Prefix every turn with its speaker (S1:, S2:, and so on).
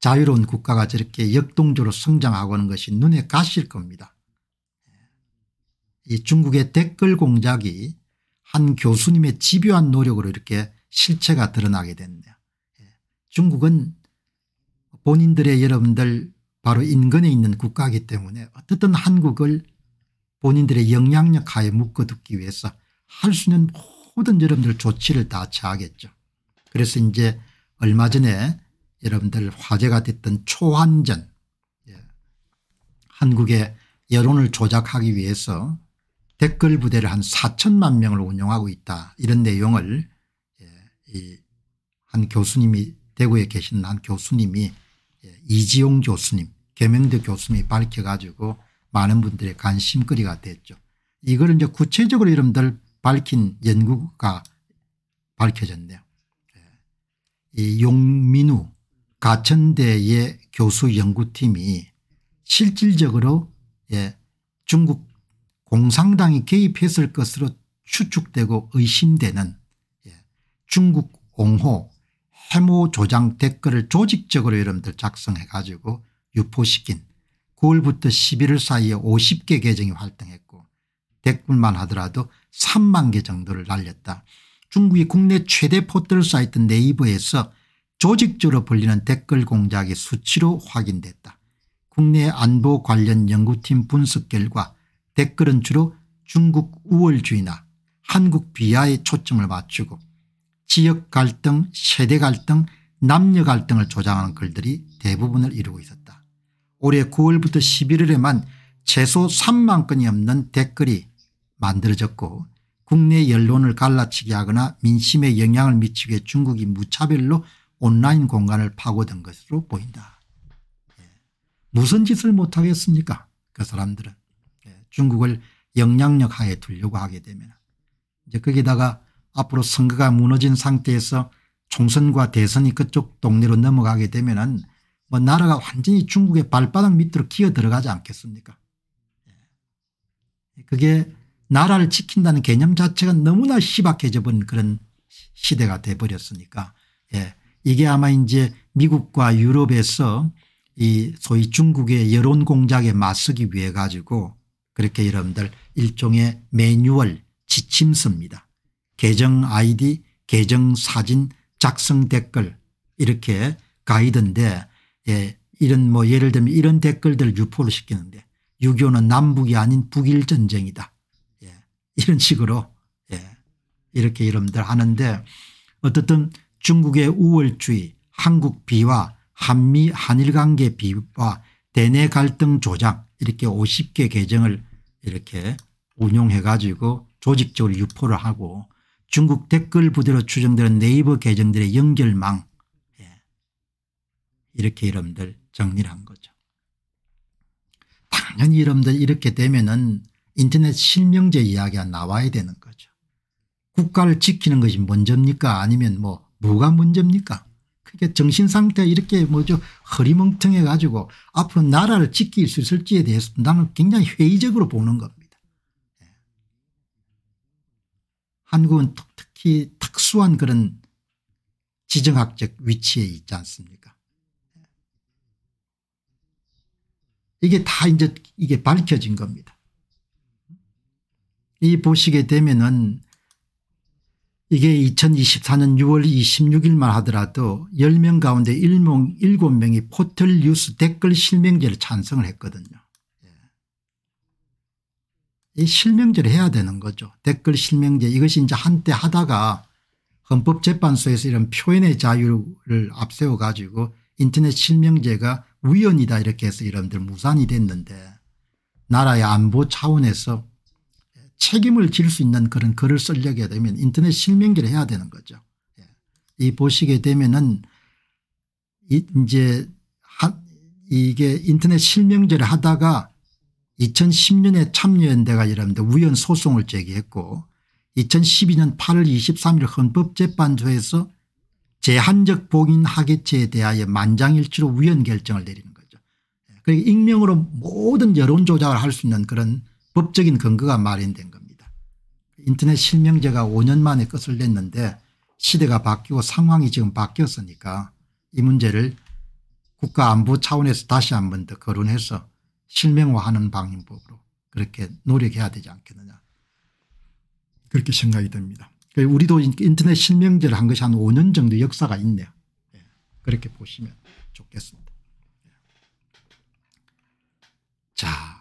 S1: 자유로운 국가가 저렇게 역동적으로 성장하고 있는 것이 눈에 가실 겁니다. 이 중국의 댓글 공작이 한 교수님의 집요한 노력으로 이렇게 실체가 드러나게 됐네요. 예. 중국은 본인들의 여러분들 바로 인근에 있는 국가이기 때문에 어떻든 한국을 본인들의 영향력 하에 묶어두기 위해서 할 수 있는 모든 여러분들 조치를 다 취하겠죠. 그래서 이제 얼마 전에 여러분들 화제가 됐던 초환전 예, 한국의 여론을 조작하기 위해서 댓글 부대를 한 4천만 명을 운영하고 있다 이런 내용을 예, 한 교수님이 대구에 계신 한 교수님이 예, 이지용 교수님 개명대 교수님이 밝혀가지고 많은 분들의 관심거리가 됐죠. 이걸 이제 구체적으로 여러분들 밝힌 연구가 밝혀졌네요. 이 용민우 가천대의 교수 연구팀이 실질적으로 예, 중국 공산당이 개입했을 것으로 추측되고 의심되는 예, 중국 옹호 해모 조장 댓글을 조직적으로 여러분들 작성해 가지고 유포시킨 9월부터 11월 사이에 50개 계정이 활동했고 댓글만 하더라도 3만 개 정도를 날렸다. 중국이 국내 최대 포털 사이트 네이버에서 조직적으로 불리는 댓글 공작이 수치로 확인됐다. 국내 안보 관련 연구팀 분석 결과 댓글은 주로 중국 우월주의나 한국 비하에 초점을 맞추고 지역 갈등 세대 갈등 남녀 갈등을 조장하는 글들이 대부분을 이루고 있었다. 올해 9월부터 11월에만 최소 3만 건이 없는 댓글이 만들어졌고 국내 연론을 갈라치게 하거나 민심에 영향을 미치게 중국이 무차별로 온라인 공간을 파고든 것으로 보인다. 예. 무슨 짓을 못하겠습니까 그 사람들은 예. 중국을 영향력 하에 두려고 하게 되면 이제 거기다가 앞으로 선거가 무너진 상태에서 총선과 대선이 그쪽 동네로 넘어가게 되면 뭐 나라가 완전히 중국의 발바닥 밑으로 기어 들어가지 않겠습니까 예. 그게 나라를 지킨다는 개념 자체가 너무나 희박해져 버린 그런 시대가 돼버렸으니까 예. 이게 아마 이제 미국과 유럽에서 이 소위 중국의 여론 공작에 맞서기 위해 가지고 그렇게 여러분들 일종의 매뉴얼 지침서입니다. 계정 아이디 계정 사진 작성 댓글 이렇게 가이드데 예, 이런 뭐 예를 들면 이런 댓글들 유포를 시키는데 6 2는 남북이 아닌 북일 전쟁이다. 예, 이런 식으로 예, 이렇게 여러분들 하는데 어떻든 중국의 우월주의 한국 비와 한미 한일 관계 비와 대내 갈등 조작 이렇게 50개 계정을 이렇게 운용해 가지고 조직적으로 유포를 하고 중국 댓글 부대로 추정되는 네이버 계정들의 연결망 예, 이렇게 이름들 정리를 한 거죠. 당연히 이름들 이렇게 되면은 인터넷 실명제 이야기가 나와야 되는 거죠. 국가를 지키는 것이 먼저입니까 아니면 뭐 뭐가 문제입니까? 그게 정신상태 이렇게 뭐죠 허리멍텅해 가지고 앞으로 나라를 지킬 수 있을지에 대해서 나는 굉장히 회의적으로 보는 겁니다. 예. 한국은 특히 특수한 그런 지정학적 위치에 있지 않습니까 예. 이게 다 이제 이게 밝혀진 겁니다. 이 보시게 되면은 이게 2024년 6월 26일만 하더라도 10명 가운데 1명, 7명이 포털 뉴스 댓글 실명제를 찬성을 했거든요. 예. 이 실명제를 해야 되는 거죠. 댓글 실명제 이것이 이제 한때 하다가 헌법재판소에서 이런 표현의 자유를 앞세워 가지고 인터넷 실명제가 우연이다 이렇게 해서 이런들 무산이 됐는데 나라의 안보 차원에서 책임을 질 수 있는 그런 글을 쓰려게 되면 인터넷 실명제를 해야 되는 거죠. 예. 이 보시게 되면은 이, 이제 이게 인터넷 실명제를 하다가 2010년에 참여연대가 이러는데 우연 소송을 제기했고 2012년 8월 23일 헌법재판소에서 제한적 복인 하계체에 대하여 만장일치로 우연 결정을 내리는 거죠. 예. 그러니 익명으로 모든 여론 조작을 할 수 있는 그런 법적인 근거가 마련된 겁니다. 인터넷 실명제가 5년 만에 끝을 냈는데 시대가 바뀌고 상황이 지금 바뀌었으니까 이 문제를 국가안보 차원에서 다시 한 번 더 거론해서 실명화하는 방법으로 그렇게 노력해야 되지 않겠느냐 그렇게 생각이 듭니다. 그 우리도 인터넷 실명제를 한 것이 한 5년 정도 역사가 있네요. 예, 그렇게 보시면 좋겠습니다. 예. 자